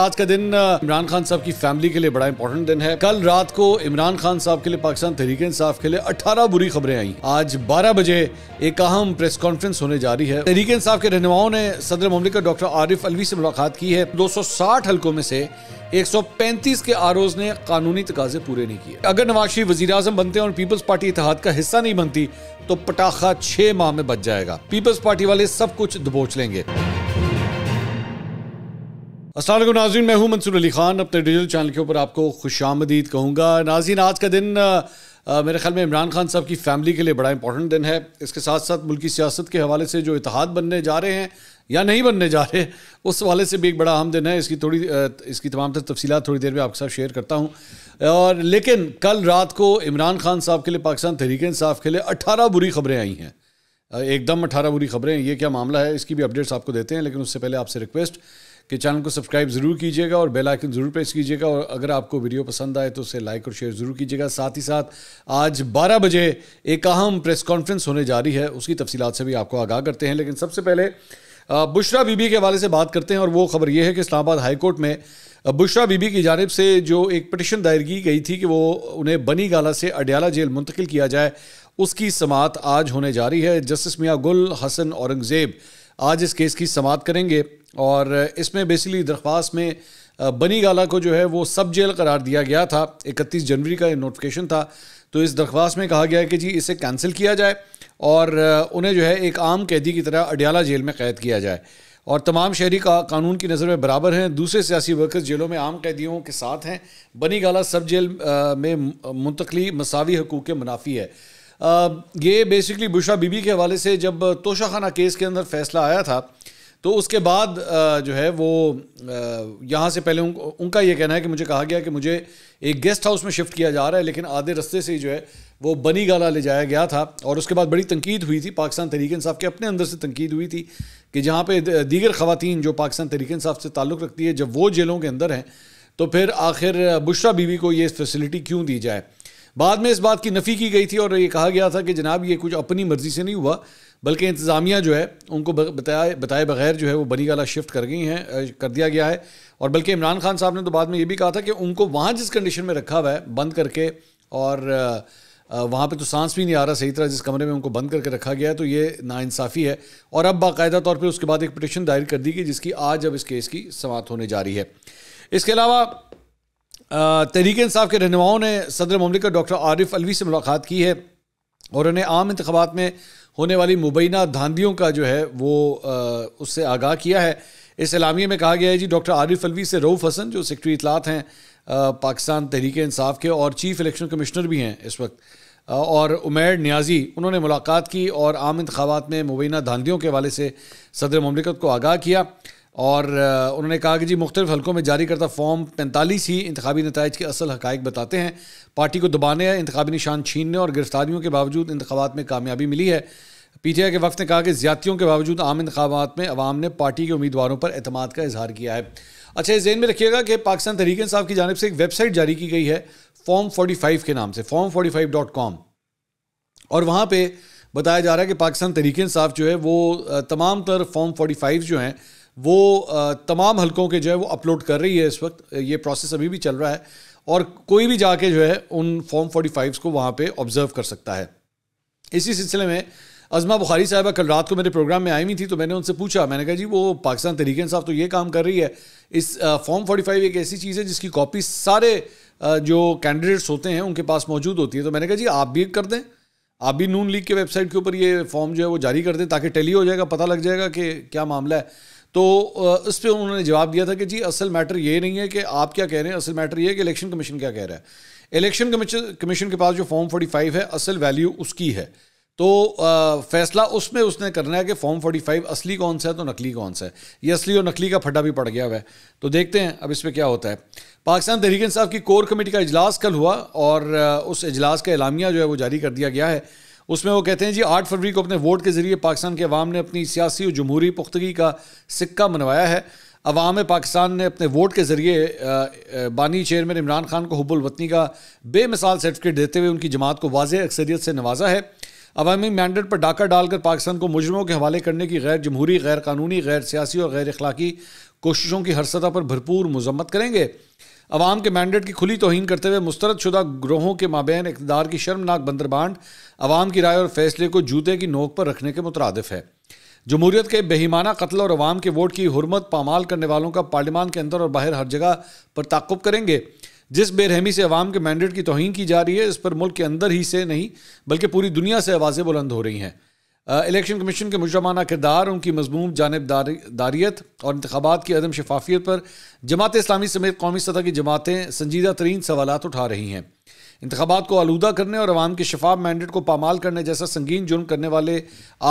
आज का दिन इमरान खान साहब की फैमिली के लिए बड़ा इंपॉर्टेंट दिन है कल रात को इमरान खान साहब के लिए पाकिस्तान तहरीके इंसाफ के लिए 18 बुरी खबरें आई आज 12 बजे एक अहम प्रेस कॉन्फ्रेंस होने जा रही है तहरीके इंसाफ के रहनुमाओं ने सदर ममलिका डॉक्टर आरिफ अलवी से मुलाकात की है 260 हलकों में से 135 के आरोज ने कानूनी तकाजे पूरे नहीं किए अगर नवाज शरीफ वजी अजम बनते हैं और पीपल्स पार्टी इतिहाद का हिस्सा नहीं बनती तो पटाखा छह माह में बच जाएगा पीपल्स पार्टी वाले सब कुछ दबोच लेंगे असल नाजीन मैं हूं मंसूर अली खान अपने डिजिटल चैनल के ऊपर आपको खुश आमदीद कहूँगा नाजीन आज का दिन आ, मेरे ख्याल में इमरान खान साहब की फैमिली के लिए बड़ा इंपॉर्टेंट दिन है इसके साथ साथ मुल्की सियासत के हवाले से जो इतिहाद बनने जा रहे हैं या नहीं बनने जा रहे उस हवाले से भी एक बड़ा अहम दिन है इसकी थोड़ी इसकी तमाम तर थोड़ी देर में आपके साथ शेयर करता हूँ और लेकिन कल रात को इमरान खान साहब के लिए पाकिस्तान तहरीक इंसाफ के लिए अट्ठारह बुरी खबरें आई हैं एकदम अठारह बुरी खबरें ये क्या मामला है इसकी भी अपडेट्स आपको देते हैं लेकिन उससे पहले आपसे रिक्वेस्ट कि चैनल को सब्सक्राइब ज़रूर कीजिएगा और बेल आइकन ज़रूर प्रेस कीजिएगा और अगर आपको वीडियो पसंद आए तो उसे लाइक और शेयर ज़रूर कीजिएगा साथ ही साथ आज 12 बजे एक अहम प्रेस कॉन्फ्रेंस होने जा रही है उसकी तफसीत से भी आपको आगाह करते हैं लेकिन सबसे पहले बुशरा बीबी के हवाले से बात करते हैं और वो खबर यह है कि इस्लामाबाद हाईकोर्ट में बुशरा बीबी की जानब से जो एक पटिशन दायर की गई थी कि वो उन्हें बनी गाला से अडयाला जेल मुंतकिल किया जाए उसकी समात आज होने जा रही है जस्टिस मियाँ गुल हसन औरंगज़ेब आज इस केस की समात करेंगे और इसमें बेसिकली दरख्वास्त में बनी गाला को जो है वो सब जेल करार दिया गया था 31 जनवरी का नोटिफिकेशन था तो इस दरख्वास्त में कहा गया है कि जी इसे कैंसिल किया जाए और उन्हें जो है एक आम कैदी की तरह अडियाला जेल में कैद किया जाए और तमाम शहरी का कानून की नज़र में बराबर हैं दूसरे सियासी वर्कर्स जेलों में आम कैदियों के साथ हैं बनी गाला सब जेल में मुंतकली मसावी हकूक़ के मुनाफी है ये बेसिकली बुशा बीबी के हवाले से जब तोशाखाना केस के अंदर फैसला आया था तो उसके बाद जो है वो यहाँ से पहले उनका ये कहना है कि मुझे कहा गया कि मुझे एक गेस्ट हाउस में शिफ्ट किया जा रहा है लेकिन आधे रस्ते से जो है वो बनी गाला ले जाया गया था और उसके बाद बड़ी तनकीद हुई थी पाकिस्तान तहरीक इंसाफ के अपने अंदर से तनकीद हुई थी कि जहाँ पर दीगर खातन जो पाकिस्तान तहरीक इंसाफ से ताल्लुक़ रखती है जब वो जेलों के अंदर हैं तो फिर आखिर बुशरा बीवी को ये फैसिलिटी क्यों दी जाए बाद में इस बात की नफ़ी की गई थी और ये कहा गया था कि जनाब ये कुछ अपनी मर्ज़ी से नहीं हुआ बल्कि इंतज़ामिया जो है उनको बताए बताए बगैर जो है वो बनी गाला शिफ्ट कर गई हैं कर दिया गया है और बल्कि इमरान खान साहब ने तो बाद में ये भी कहा था कि उनको वहाँ जिस कंडीशन में रखा हुआ है बंद करके और वहाँ पे तो सांस भी नहीं आ रहा सही तरह जिस कमरे में उनको बंद करके रखा गया है तो ये नाइंसाफ़ी है और अब बाकायदा तौर पर उसके बाद एक पटिशन दायर कर दी गई जिसकी आज अब इस केस की समाप्त होने जा रही है इसके अलावा तहरीक इंसाफ के रहनुमाओं ने सदर ममलिका डॉक्टर आरिफ अलवी से मुलाकात की है और उन्हें आम इंतबात में होने वाली मुबैना धांधियों का जो है वो उससे आगाह किया है इस इलामिया में कहा गया है जी डॉक्टर आरिफ अलवी से रऊफ़ हसन जो सेक्रटरी इतलात हैं पाकिस्तान तहरीक इंसाफ के और चीफ इलेक्शन कमिश्नर भी हैं इस वक्त और उमैर न्याजी उन्होंने मुलाकात की और आम इंतबात में मुबैना धांधियों के हवाले से सदर ममलिकत को आगाह किया और उन्होंने कहा कि जी मुख्तलिफ हलकों में जारी करता फॉर्म पैंतालीस ही इंतबी नतज के असल हक़ बताते हैं पार्टी को दबाने इंतबी निशान छीनने और गिरफ्तारियों के बावजूद इंतबात में कामयाबी मिली है पी टी आई के वक्त ने कहा कि ज्यादतियों के बावजूद आम इंतबात में आवाम ने पार्टी के उम्मीदवारों पर अतमाद का इजहार किया है अच्छा इस जहन में रखिएगा कि पाकिस्तान तहरीक साहब की जानब से एक वेबसाइट जारी की गई है फॉर्म फोर्टी फाइव के नाम से form forty five dot com और वहाँ पर बताया जा रहा है कि पाकिस्तान तहरीक जो है वो तमाम तर फॉर्म फोर्टी फाइव जो हैं वो तमाम हलकों के जो है वो अपलोड कर रही है इस वक्त ये प्रोसेस अभी भी चल रहा है और कोई भी जाके जो है उन फॉर्म फोर्टी फाइव को वहाँ पर ऑब्जर्व कर सकता है इसी सिलसिले में अजमा बुखारी साहबा कल रात को मेरे प्रोग्राम में आई हुई थी तो मैंने उनसे पूछा मैंने कहा जी वो पाकिस्तान तहरीक इंसाफ तो ये काम कर रही है इस फॉर्म फोर्टी फाइव एक ऐसी चीज़ है जिसकी कॉपी सारे जो कैंडिडेट्स होते हैं उनके पास मौजूद होती है तो मैंने कहा जी आप भी कर दें आप भी नून लीग के वेबसाइट के ऊपर ये फॉर्म जो है वो जारी कर दें ताकि टेली हो जाएगा पता लग जाएगा कि क्या मामला है तो इस पर उन्होंने जवाब दिया था कि जी असल मैटर ये नहीं है कि आप क्या कह रहे हैं असल मैटर ये है कि इलेक्शन कमीशन क्या कह रहा है इलेक्शन कमीशन के पास जो फॉर्म फाइव है असल वैल्यू उसकी है तो आ, फैसला उसमें उसने करना है कि फॉर्म 45 असली कौन सा है तो नकली कौन सा है ये असली और नकली का फड्डा भी पड़ गया हुआ है तो देखते हैं अब इस पर क्या होता है पाकिस्तान तहरीक इंसाफ की कोर कमेटी का इजलास कल हुआ और उस इजलास का एलामिया जो है वो जारी कर दिया गया है उसमें वो कहते हैं जी आठ फरवरी को अपने वोट के ज़रिए पाकिस्तान के अवाम ने अपनी सियासी और जमहूरी पुख्तगी का सिक्का मनवाया है अवाम पाकिस्तान ने अपने वोट के ज़रिए बानी चेयरमैन इमरान खान को हब्बुलवतनी का बेमिसाल सर्टिफिकेट देते हुए उनकी जमात को वाज अक्सरीत से नवाजा है अवामी मैंडेट पर डाका डालकर पाकिस्तान को मुजरमों के हवाले करने की गैर जमहूरी गैर कानूनी गैर सियासी और गैर अखलाकी कोशिशों की हर सतह पर भरपूर मजम्मत करेंगे अवाम के मैंडेट की खुली तोहन करते हुए मुस्तरद शुदा ग्रोहों के माबेन इकदार की शर्मनाक बंदरबांड अवाम की राय और फैसले को जूते की नोक पर रखने के मुतरद है जमहूरीत के बेहिमाना कत्ल और अवाम के वोट की हरमत पामाल करने वालों का पार्लिमान के अंदर और बाहर हर जगह पर ताकुब करेंगे जिस बेरहमी से अवाम के मैंडेट की तोहन की जा रही है इस पर मुल्क के अंदर ही से नहीं बल्कि पूरी दुनिया से आवाज़ें बुलंद हो रही हैं इलेक्शन कमीशन के मुजरमाना किरदार उनकी मजमूम जानबदारियत और इंतबात की अदम शफाफियत पर जमात इस्लामी समेत कौमी सतह की जमातें संजीदा तरीन सवाल उठा रही हैं इंतबात को आलूदा करने और अवाम के शफाफ मैंडेट को पामाल करने जैसा संगीन जुर्म करने वाले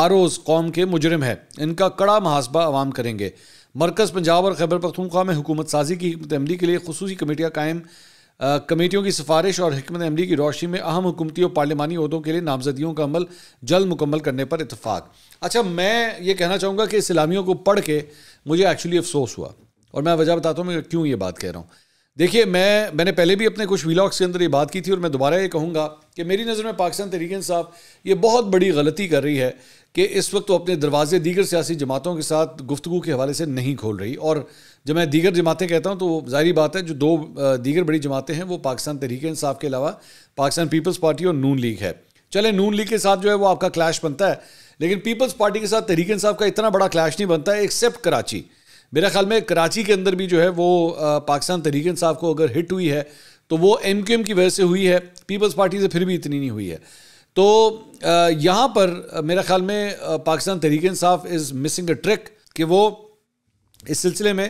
आरोज़ कौम के मुजरम है इनका कड़ा मुहासबा अवाम करेंगे मरकज़ पंजाब और खैबर पखतूनख्वा में हुकूमत साजी की अमली के लिए खसूसी कमेटियाँ कायम कमेटियों की सिफारिश और हमत अमली की रोशनी में अहम हुकूमती और पार्लियामानी अहदों के लिए नामजदियों का अमल जल्द मुकम्मल करने पर इतफाक़ अच्छा मैं ये कहना चाहूँगा कि इस्लामियों को पढ़ के मुझे एक्चुअली अफसोस हुआ और मैं वजह बताता हूँ मैं क्यों ये बात कह रहा हूँ देखिए मैं मैंने पहले भी अपने कुछ वीलॉग्स के अंदर ये बात की थी और मैं दोबारा ये कहूँगा कि मेरी नज़र में पाकिस्तान तरीके साहब ये बहुत बड़ी गलती कर रही है कि इस वक्त वो अपने दरवाजे दीगर सियासी जमातों के साथ गुफ्तु के हवाले से नहीं खोल रही और जब मैं दीगर जमातें कहता हूँ तो जाहिर बात है जो दो दीगर बड़ी जमातें हैं वो पाकिस्तान तहरीक साहब के अलावा पाकिस्तान पीपल्स पार्टी और नून लीग है चले नून लीग के साथ जो है वो आपका क्लैश बनता है लेकिन पीपल्स पार्टी के साथ तहरीक साहब का इतना बड़ा क्लैश नहीं बनता है एक्सेप्ट कराची मेरा ख्याल में कराची के अंदर भी जो है वो पाकिस्तान तहरीक इंसाफ को अगर हिट हुई है तो वो एम क्यू एम की वजह से हुई है पीपल्स पार्टी से फिर भी इतनी नहीं हुई है तो यहाँ पर मेरा ख्याल में Pakistan Tehreek Insaf is missing a trick कि वो इस सिलसिले में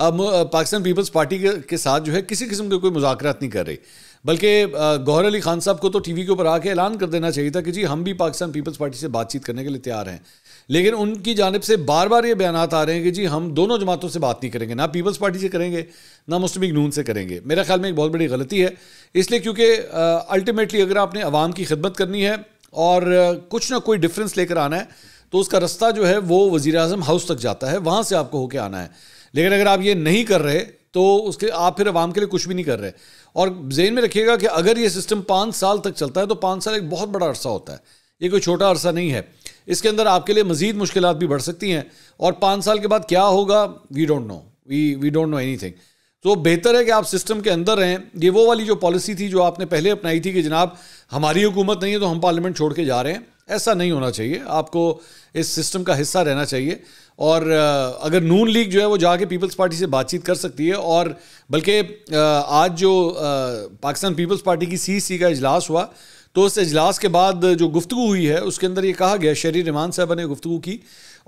पाकिस्तान पीपल्स पार्टी के साथ जो है किसी किस्म के कोई मुजाकरात नहीं कर रही बल्कि गौहर अली खान साहब को तो टीवी के ऊपर आके ऐलान कर देना चाहिए था कि जी हम भी पाकिस्तान पीपल्स पार्टी से बातचीत करने के लिए तैयार हैं लेकिन उनकी जानब से बार बार ये बयान आ रहे हैं कि जी हम दोनों जमातों से बात नहीं करेंगे ना पीपल्स पार्टी से करेंगे ना मुस्लिम नून से करेंगे मेरे ख्याल में एक बहुत बड़ी गलती है इसलिए क्योंकि अल्टीमेटली अगर आपने आवाम की खिदमत करनी है और कुछ ना कोई डिफरेंस लेकर आना है तो उसका रास्ता जो है वो वज़ी अजम हाउस तक जाता है वहाँ से आपको होके आना है लेकिन अगर आप ये नहीं कर रहे तो उसके आप फिर आवाम के लिए कुछ भी नहीं कर रहे और जेन में रखिएगा कि अगर ये सिस्टम पाँच साल तक चलता है तो पाँच साल एक बहुत बड़ा अरसा होता है ये कोई छोटा अरसा नहीं है इसके अंदर आपके लिए मजीद मुश्किल भी बढ़ सकती हैं और पाँच साल के बाद क्या होगा we don't know we we don't know anything तो बेहतर है कि आप सिस्टम के अंदर रहें ये वो वाली जो पॉलिसी थी जो आपने पहले अपनाई थी कि जनाब हमारी हुकूमत नहीं है तो हम पार्लियामेंट छोड़ के जा रहे हैं ऐसा नहीं होना चाहिए आपको इस सिस्टम का हिस्सा रहना चाहिए और अगर नून लीग जो है वो जाके पीपल्स पार्टी से बातचीत कर सकती है और बल्कि आज जो पाकिस्तान पीपल्स पार्टी की सी सी का इजलास हुआ तो उस अजलास के बाद जो गुफ्तु हुई है उसके अंदर ये कहा गया शरीर रमान साहबा ने गुफ्तु की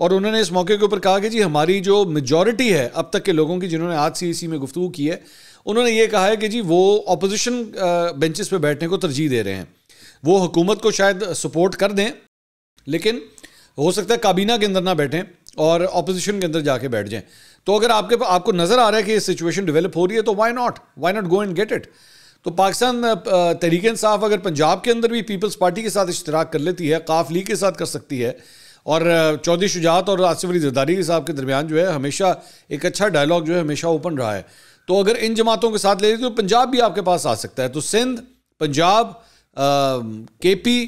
और उन्होंने इस मौके के ऊपर कहा कि जी हमारी जो मेजॉरिटी है अब तक के लोगों की जिन्होंने आज सी सी e में गुफ्तु की है उन्होंने ये कहा है कि जी वो अपोजिशन बेंचेस पे बैठने को तरजीह दे रहे हैं वो हुकूमत को शायद सपोर्ट कर दें लेकिन हो सकता है काबीना के अंदर ना बैठें और अपोजिशन के अंदर जाके बैठ जाएं तो अगर आपके आपको नज़र आ रहा है कि ये सिचुएशन डेवलप हो रही है तो why not why not go and get it तो पाकिस्तान तहरीक इंसाफ अगर पंजाब के अंदर भी पीपल्स पार्टी के साथ इश्तराक कर लेती है काफ लीग के साथ कर सकती है और चौधरी शुजात और आसिफ अली जरदारी के साहब के दरमियान जो है हमेशा एक अच्छा डायलॉग जो है हमेशा ओपन रहा है तो अगर इन जमातों के साथ ले तो पंजाब भी आपके पास आ सकता है तो सिंध पंजाब के पी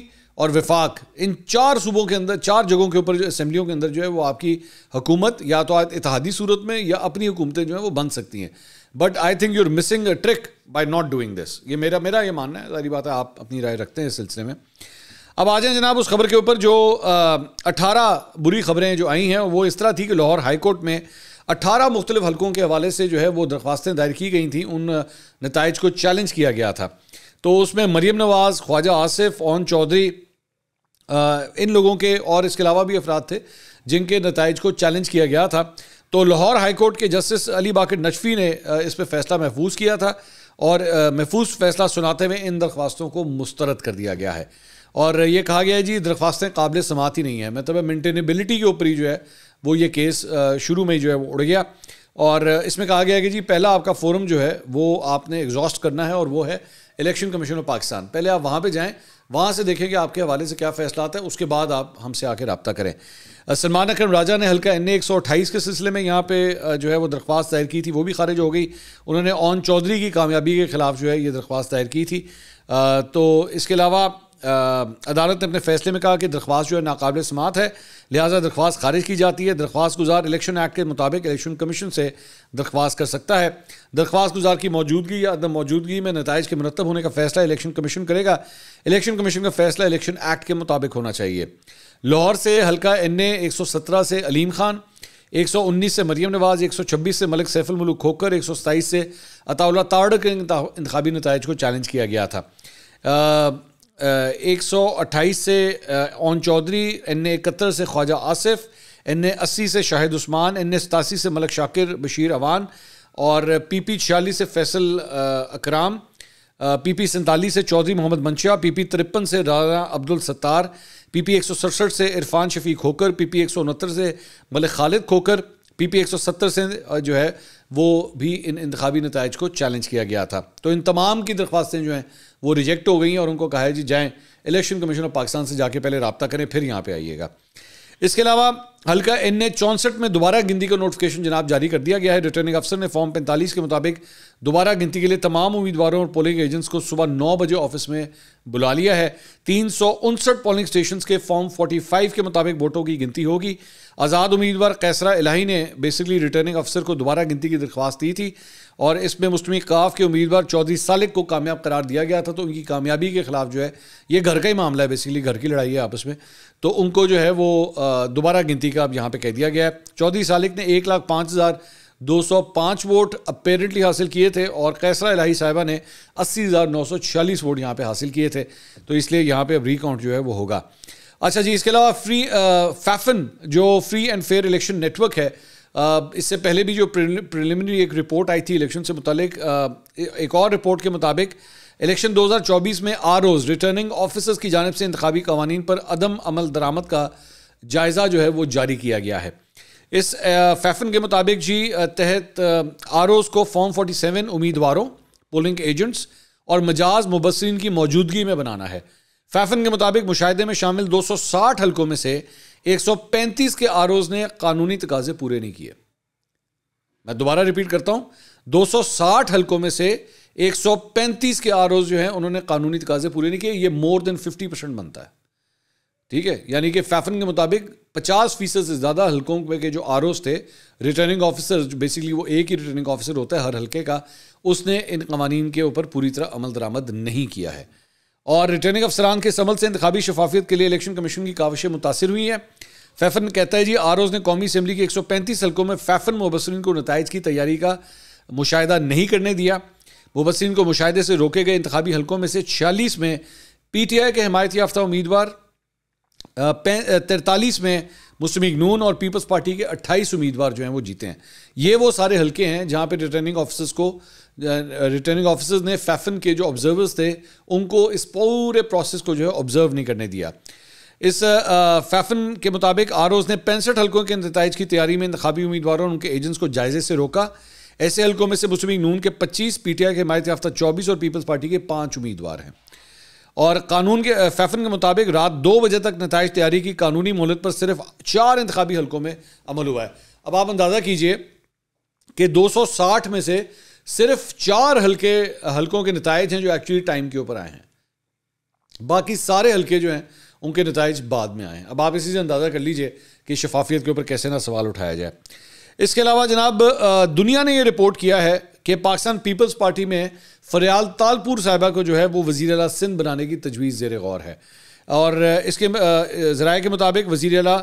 और विफाक इन चार सूबों के अंदर चार जगहों के ऊपर जो असम्बलियों के अंदर जो है वो आपकी हुकूमत या तो इतिहादी सूरत में या अपनी हुकूमतें जो हैं वो बन सकती हैं but I think you are missing a trick by not doing this ये मेरा मेरा ये मानना है सारी बात है आप अपनी राय रखते हैं इस सिलसिले में अब आ जाएँ जनाब उस खबर के ऊपर जो अठारह बुरी खबरें जो आई हैं वो इस तरह थी कि लाहौर हाईकोर्ट में अट्ठारह मुख्तलिफ हलकों के हवाले से जो है वो दरख्वास्तें दायर की गई थी उन नतज को चैलेंज किया गया था तो उसमें मरीम नवाज़ ख्वाजा आसिफ ओन चौधरी इन लोगों के और इसके अलावा भी अफराद थे जिनके नतज को चैलेंज किया गया था तो लाहौर हाईकोर्ट के जस्टिस अली बाकर नशफी ने इस पर फैसला महफूज किया था और महफूज फैसला सुनाते हुए इन दरख्वास्तों को मुस्तरद कर दिया गया है और ये कहा गया है जी दरख्वास्तें काबिल समात ही नहीं है मतलब मेनटेनेबिलिटी के ऊपर ही जो है वो ये केस शुरू में ही जो है वो उड़ गया और इसमें कहा गया कि जी पहला आपका फोरम जो है वो आपने एग्जॉस्ट करना है और वो है इलेक्शन कमीशन ऑफ पाकिस्तान पहले आप वहाँ पर जाएँ वहाँ से देखें कि आपके हवाले से क्या फैसला आता है उसके बाद आप हमसे आके रबता करें सलमान अक्रम राजा ने हल्का एन ए एक सौ अट्ठाईस के सिलसिले में यहाँ पे जो है वो दरख्वास्त दायर की थी वो भी खारिज हो गई उन्होंने ओन चौधरी की कामयाबी के खिलाफ जो है ये दरख्वास्त दायर की थी तो इसके अलावा अदालत ने अपने फैसले में कहा कि दरख्वास्त जो है नाकबिल समात है लिहाजा दरख्वास्त खारिज की जाती है दरख्वास्त गुजार इलेक्शन एक्ट के मुताबिक इलेक्शन कमीशन से दरख्वास्त कर सकता है दरख्वास्त गुजार की मौजूदगी या अदम मौजूदगी में नतज के मरतब होने का फैसला इलेक्शन कमीशन करेगा इलेक्शन कमीशन का फैसला इलेक्शन एक्ट के मुताबिक होना चाहिए लाहौर से हल्का एन ए एक सौ सत्रह से अलीम खान एक सौ उन्नीस से मरीम नवाज एक सौ छब्बीस से मलिक सैफुल मुलूक खोकर एक सौ सताईस से अताउल्ला ताड़ के इंतबी नतज को चैलेंज किया गया था एक सौ अट्ठाईस से ओन चौधरी एन ए इकहत्तर से ख्वाजा आसिफ एन ए अस्सी से शाहिद उस्मान एन ए सतासी से मलक शाकिर बशीर अवान और पी पी छियालीस से फैसल अकराम पी पी सैंतालीस से चौधरी मोहम्मद मंशा पी पी तिरपन से राना अब्दुल सत्तार पी पी एक सौ सड़सठ से इरफान शफीक खोकर पी पी एक सौ उनहत्तर से मलिक खालिद खोकर पी पी एक सौ सत्तर से जो है वो भी इन इंतबी नतज को चैलेंज किया गया था तो इन तमाम की दरख्वास्तें जो हैं वो रिजेक्ट हो गई हैं और उनको कहा है जी जाएँ इलेक्शन कमीशन ऑफ पाकिस्तान से जाके पहले रबता करें फिर यहाँ पर आइएगा इसके अलावा हल्का एन ए चौंसठ में दोबारा गिनती का नोटिफिकेशन जनाब जारी कर दिया गया है रिटर्निंग अफसर ने फॉर्म पैंतालीस के मुताबिक दोबारा गिनती के लिए तमाम उम्मीदवारों और पोलिंग एजेंट्स को सुबह नौ बजे ऑफिस में बुला लिया है तीन पोलिंग स्टेशन के फॉर्म 45 के मुताबिक वोटों की गिनती होगी आज़ाद उम्मीदवार कैसरा इलाही ने बेसिकली रिटर्निंग अफसर को दोबारा गिनती की दरख्वास्त दी थी और इसमें मुस्लिम काफ के उम्मीदवार चौधरी सालिक को कामयाब करार दिया गया था तो उनकी कामयाबी के खिलाफ जो है ये घर का ही मामला है बेसिकली घर की लड़ाई है आपस में तो उनको जो है वो दोबारा गिनती का अब यहाँ पर कह दिया गया है चौधरी सालिक ने एक लाख पाँच हज़ार 205 वोट अपेरेंटली हासिल किए थे और कैसरा इलाही साहिबा ने 80,946 वोट यहाँ पे हासिल किए थे तो इसलिए यहाँ पे अब रिकाउंट जो है वो होगा अच्छा जी इसके अलावा फ्री फैफन जो free and fair election network है इससे पहले भी जो प्रिलिमिनरी एक रिपोर्ट आई थी इलेक्शन से मुतलिक एक और रिपोर्ट के मुताबिक इलेक्शन 2024 में आर ओज रिटर्निंग ऑफिसर्स की जानब से इंतबी कवानीन पर अदम अमल दरामद का जायज़ा जो है वो जारी किया गया है इस फैफन के मुताबिक जी तहत आर को फॉर्म 47 उम्मीदवारों पोलिंग एजेंट्स और मजाज मुबसरीन की मौजूदगी में बनाना है फैफन के मुताबिक मुशाहे में शामिल 260 हलकों में से 135 के आर ने कानूनी तकाजे पूरे नहीं किए मैं दोबारा रिपीट करता हूं 260 हलकों में से 135 के आर जो हैं उन्होंने कानूनी तकाजे पूरे नहीं किए ये मोर देन 50 परसेंट बनता है ठीक है यानी कि फैफन के मुताबिक पचास फीसद से ज़्यादा हल्कों में के जो आर थे रिटर्निंग ऑफिसर बेसिकली वो एक ही रिटर्निंग ऑफिसर होता है हर हल्के का उसने इन कवानीन के ऊपर पूरी तरह अमल दरामद नहीं किया है और रिटर्निंग अफसरान के समल से इंतबी शफाफियत के लिए इलेक्शन कमीशन की काविशें मुतासर हुई हैं फैफन कहता है जी आर ने कौमी असम्बली के एक सौ पैंतीस हल्कों में फैफन मुबसरीन को नतज की तैयारी का मुशाह नहीं करने दिया मुबसरीन को मुशाहे से रोके गए इंतबी हल्कों में से छियालीस में पी टी आई के हमायत याफ्ता उम्मीदवार तैतालीस में मुस्लिम लीग नून और पीपल्स पार्टी के 28 उम्मीदवार जो हैं वो जीते हैं ये वो सारे हलके हैं जहाँ पे रिटर्निंग ऑफिसर्स को रिटर्निंग ऑफिसर्स ने फैफन के जो ऑब्जर्वर्स थे उनको इस पूरे प्रोसेस को जो है ऑब्जर्व नहीं करने दिया इस फैफन के मुताबिक आर ने पैंसठ हल्कों के नतज की तैयारी में इंतबी उम्मीदवारों और उनके एजेंट्स को जायजे से रोका ऐसे हल्कों में से मुस्लिम नून के पच्चीस पी के हमारे याफ्ता चौबीस और पीपल्स पार्टी के पाँच उम्मीदवार हैं और कानून के फैफन के मुताबिक रात दो बजे तक नतज तैयारी की कानूनी मोहलत पर सिर्फ चार इंतबी हलकों में अमल हुआ है अब आप अंदाज़ा कीजिए कि 260 में से सिर्फ चार हल्के हलकों के नतज हैं जो एक्चुअली टाइम के ऊपर आए हैं बाकी सारे हल्के जो हैं उनके नतज बाद में आए हैं अब आप इसी से अंदाज़ा कर लीजिए कि शफाफियत के ऊपर कैसे ना सवाल उठाया जाए इसके अलावा जनाब दुनिया ने यह रिपोर्ट किया है कि पाकिस्तान पीपल्स पार्टी में फरियाल तालपुर साहिबा को जो है वो वज़ी अला सिंध बनाने की तजवीज़ जेर गौर है और इसके ज़राए के मुताबिक वज़ी अला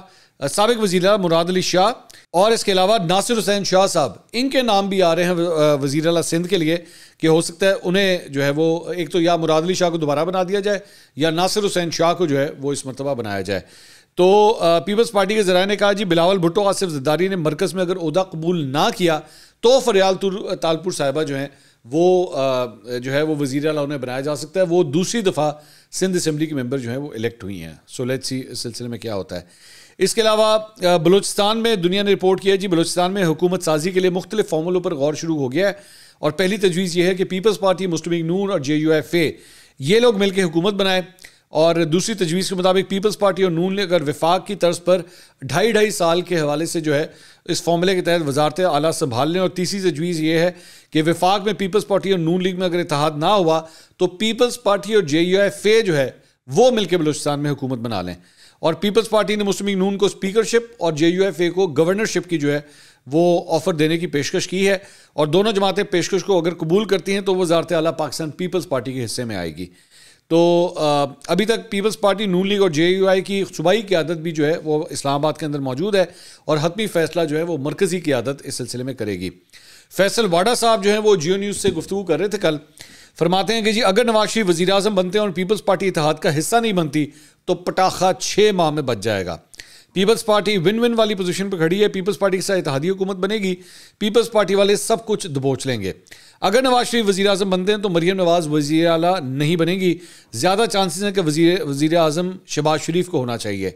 सबक वज़ी मुराद अली शाह और इसके अलावा नासिर हुसैन शाह साहब इनके नाम भी आ रहे हैं वजीर अला सिंध के लिए कि हो सकता है उन्हें जो है वो एक तो या मुराद अली शाह को दोबारा बना दिया जाए या नासिर हुसैन शाह को जो है वो इस मरतबा बनाया जाए तो पीपल्स पार्टी के जराए ने कहा जी बिलावल भुट्टो आसिफ जद्दारी ने मरकज़ में अगर उहदा कबूल ना किया तो फरियाल तालपुर साहिबा जो हैं वो जो है वो वजीर अला उन्हें बनाया जा सकता है वो दूसरी दफ़ा सिंध असम्बली के मेम्बर जो है वो इलेक्ट हुई हैं सो लेट्स सी इस सिलसिले में क्या होता है इसके अलावा बलोचिस्तान में दुनिया ने रिपोर्ट किया है जी बलोचिस्तान में हुकूमत साजी के लिए मुख्तलिफ फॉर्मलों पर गौर शुरू हो गया है और पहली तजवीज़ यह है कि पीपल्स पार्टी मुस्लिम नून और जे यू एफ ए ये लोग मिलकर हुकूमत बनाए और दूसरी तजवीज़ के मुताबिक पीपल्स पार्टी और नून ने अगर विफाक की तर्ज पर ढाई ढाई साल के हवाले से जो है इस फॉर्मूले के तहत वजारत आला संभाल लें और तीसरी तजवीज़ ये है कि विफाक में पीपल्स पार्टी और नून लीग में अगर इतिहाद ना हुआ तो पीपल्स पार्टी और जे यू एफ ए जो है वो मिलकर बलोचिस्तान में हुकूमत बना लें और पीपल्स पार्टी ने मुस्लिम नून को स्पीकरशिप और जे यू एफ ए को गवर्नरशिप की जो है वो ऑफ़र देने की पेशकश की है और दोनों जमातें पेशकश को अगर कबूल करती हैं तो वो वजारत आला पाकिस्तान पीपल्स पार्टी के हिस्से में आएगी तो अभी तक पीपल्स पार्टी नून लीग और जे यू आई की सूबाई क्यादत भी जो है वो इस्लामाबाद के अंदर मौजूद है और हतमी फैसला जो है वो मरकज़ी क्यादत इस सिलसिले में करेगी फैसल वाडा साहब जो है वो जियो न्यूज़ से गुफ्तू कर रहे थे कल फरमाते हैं कि जी अगर नवाज शरीफ वजी अजम बनते हैं और पीपल्स पार्टी इतिहाद का हिस्सा नहीं बनती तो पटाखा छः माह में बच जाएगा पीपल्स पार्टी विन विन वाली पोजीशन पर खड़ी है पीपल्स पार्टी के साथ इतिहादी हुकूमत बनेगी पीपल्स पार्टी वाले सब कुछ दबोच लेंगे अगर नवाज शरीफ वजी अजम बनते हैं तो मरीम नवाज वजी अला नहीं बनेगी ज़्यादा चांसेस हैं कि वजी वजी अजम शहबाज शरीफ को होना चाहिए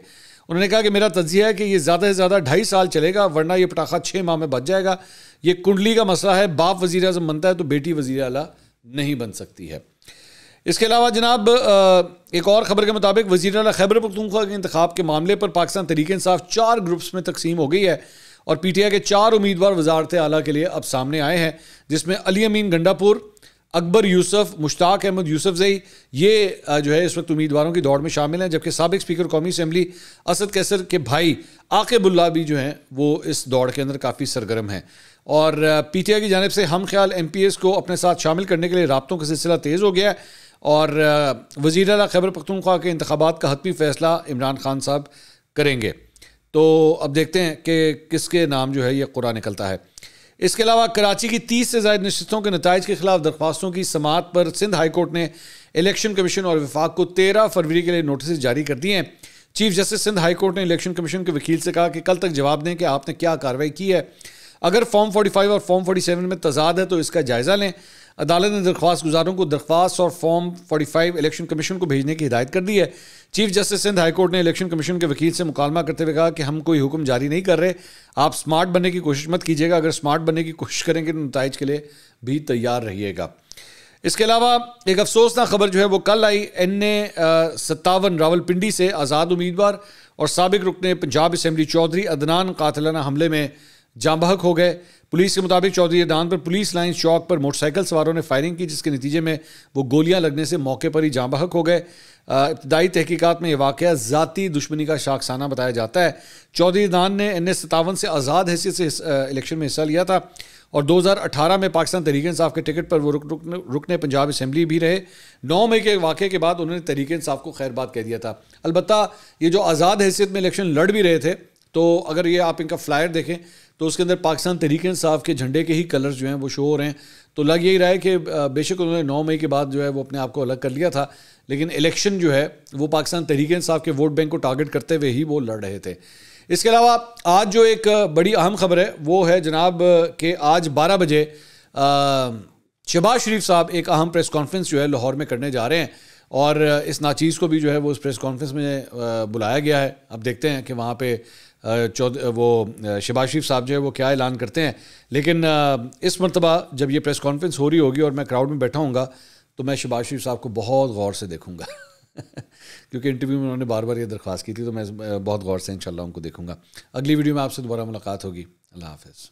उन्होंने कहा कि मेरा तजिया है कि ये ज़्यादा से ज़्यादा ढाई साल चलेगा वरना यह पटाखा छः माह में बच जाएगा ये कुंडली का मसला है बाप वजी अजम बनता है तो बेटी वजी अला नहीं बन सकती है इसके अलावा जनाब एक और खबर के मुताबिक वजी अल खैबर पखतूनख्वा के इंतब के मामले पर पाकिस्तान तरीक इंसाफ चार ग्रुप्स में तकसीम हो गई है और पी टी आई के चार उम्मीदवार वजारत अली के लिए अब सामने आए हैं जिसमें अली अमीन गंडापुर अकबर यूसुफ मुश्ताक अहमद यूसफ जई ये जो है इस वक्त उम्मीदवारों की दौड़ में शामिल हैं जबकि सबक स्पीकर कौमी असम्बली असद कैसर के भाई आकेबुल्ला भी जो हैं वो इस दौड़ के अंदर काफ़ी सरगर्म हैं और पी टी आई की जानब से हम ख्याल एम पी एस को अपने साथ शामिल करने के लिए रबतों का सिलसिला तेज़ हो गया है और वजीर अला खैबर पख्तूनख्वा के इंतबात का हतमी फ़ैसला इमरान खान साहब करेंगे तो अब देखते हैं कि किसके नाम जो है ये कुरा निकलता है इसके अलावा कराची की तीस से जायद नशस्तों के नतज के खिलाफ दरख्वास्तों की समात पर सिंध हाईकोर्ट ने इलेक्शन कमीशन और विफाक को तेरह फरवरी के लिए नोटिस जारी कर दिए हैं चीफ जस्टिस सिंध हाईकोर्ट ने इलेक्शन कमीशन के वकील से कहा कि कल तक जवाब दें कि आपने क्या कार्रवाई की है अगर फॉर्म 45 और फॉर्म 47 में तजाद है तो इसका जायज़ा लें अदालत ने दरख्वास्त गुजारों को दरख्वास्त और फॉर्म 45 इलेक्शन कमीशन को भेजने की हिदायत कर दी है चीफ जस्टिस सिंध हाईकोर्ट ने इलेक्शन कमीशन के वकील से मुकालमा करते हुए कहा कि हम कोई हुक्म जारी नहीं कर रहे आप स्मार्ट बनने की कोशिश मत कीजिएगा अगर स्मार्ट बनने की कोशिश करेंगे तो नतज के लिए भी तैयार रहिएगा इसके अलावा एक अफसोसनाक खबर जो है वो कल आई एन ए सत्तावन रावलपिंडी से आज़ाद उम्मीदवार और सबक रुकने पंजाब असम्बली चौधरी अदनान कातलाना हमले में बहक हो गए पुलिस के मुताबिक चौधरी दान पर पुलिस लाइन चौक पर मोटरसाइकिल सवारों ने फायरिंग की जिसके नतीजे में वो गोलियां लगने से मौके पर ही बहक हो गए इब्तदाई तहकीकात में यह वाक़ ज़ाती दुश्मनी का शाखसाना बताया जाता है चौधरी दान ने एन एस सतावन से आज़ाद हैसियत से इलेक्शन में हिस्सा लिया था और 2018 में पाकिस्तान तरीक इंसाफ के टिकट पर वो रुक रुक रुकने पंजाब असम्बली भी रहे नौ मई के वाक़े के बाद उन्होंने तहरीक इंसाफ को खैरबाद कह दिया था अलबत्त ये जो आज़ाद हैसियत में इलेक्शन लड़ भी रहे थे तो अगर ये आप इनका फ्लायर देखें तो उसके अंदर पाकिस्तान तहरीक इंसाफ के झंडे के ही कलर्स जो हैं वो शो हो रहे हैं तो लग यही रहा है कि बेशक उन्होंने नौ मई के बाद जो है वो अपने आप को अलग कर लिया था लेकिन इलेक्शन जो है वो पाकिस्तान तहरीक इंसाफ के वोट बैंक को टारगेट करते हुए ही वो लड़ रहे थे इसके अलावा आज जो एक बड़ी अहम खबर है वो है जनाब के आज बारह बजे शहबाज शरीफ साहब एक अहम प्रेस कॉन्फ्रेंस जो है लाहौर में करने जा रहे हैं और इस नाचीज़ को भी जो है वो उस प्रेस कॉन्फ्रेंस में बुलाया गया है अब देखते हैं कि वहाँ पे चौध वो शबाज शरीफ साहब जो है वो क्या ऐलान करते हैं लेकिन इस मरतबा जब ये प्रेस कॉन्फ्रेंस हो रही होगी और मैं क्राउड में बैठा हूँ तो मैं शबाज शरीफ साहब को बहुत गौर से देखूँगा क्योंकि इंटरव्यू में उन्होंने बार बार ये दरख्वास्त की थी तो मैं बहुत गौर से इंशाल्लाह उनको देखूँगा अगली वीडियो में आपसे दोबारा मुलाकात होगी अल्लाह हाफिज़